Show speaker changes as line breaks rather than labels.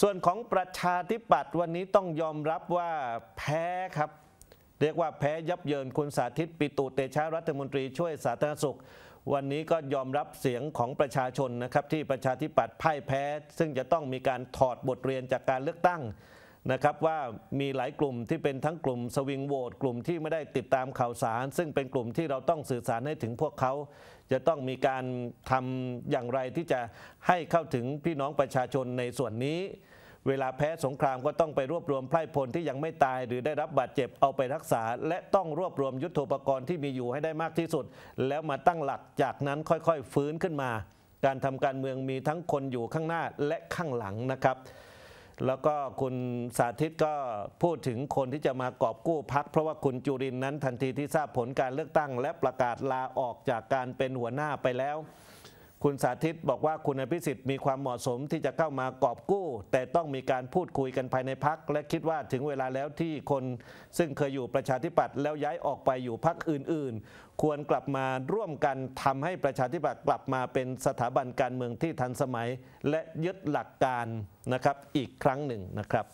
ส่วนของประชาธิปัตย์วันนี้ต้องยอมรับว่าแพ้ครับเรียกว่าแพ้ยับเยินคุณสาธิต ปิตุเตชะรัฐมนตรีช่วยสาธารณสุข วันนี้ก็ยอมรับเสียงของประชาชนนะครับที่ประชาธิปัตย์พ่ายแพ้ ซึ่งจะต้องมีการถอดบทเรียนจากการเลือกตั้งนะครับว่ามีหลายกลุ่มที่เป็นทั้งกลุ่มสวิงโหวตกลุ่มที่ไม่ได้ติดตามข่าวสาร ซึ่งเป็นกลุ่มที่เราต้องสื่อสารให้ถึงพวกเขา จะต้องมีการทำอย่างไรที่จะให้เข้าถึงพี่น้องประชาชนในส่วนนี้ เวลาแพ้สงครามก็ต้องไปรวบรวมไพร่พลที่ยังไม่ตาย หรือได้รับบาดเจ็บเอาไปรักษา และต้องรวบรวมยุทโธปกรณ์ที่มีอยู่ให้ได้มากที่สุด แล้วมาตั้งหลักจากนั้นค่อยๆฟื้นขึ้นมา การทำการเมืองมีทั้งคนอยู่ข้างหน้าและข้างหลังนะครับแล้วก็คุณสาธิตก็พูดถึงคนที่จะมากอบกู้พักเพราะว่าคุณจุรินนั้นทันทีที่ทราบผลการเลือกตั้ง และประกาศลาออกจากการเป็นหัวหน้าไปแล้วคุณสาธิตบอกว่าคุณอภิสิทธิ์มีความเหมาะสมที่จะเข้ามากอบกู้ แต่ต้องมีการพูดคุยกันภายในพักและคิดว่าถึงเวลาแล้วที่คน ซึ่งเคยอยู่ประชาธิปัตย์แล้วย้ายออกไปอยู่พักอื่นๆ ควรกลับมาร่วมกันทำให้ประชาธิปัตย์กลับมาเป็นสถาบันการเมืองที่ทันสมัย และยึดหลักการนะครับอีกครั้งหนึ่งนะครับ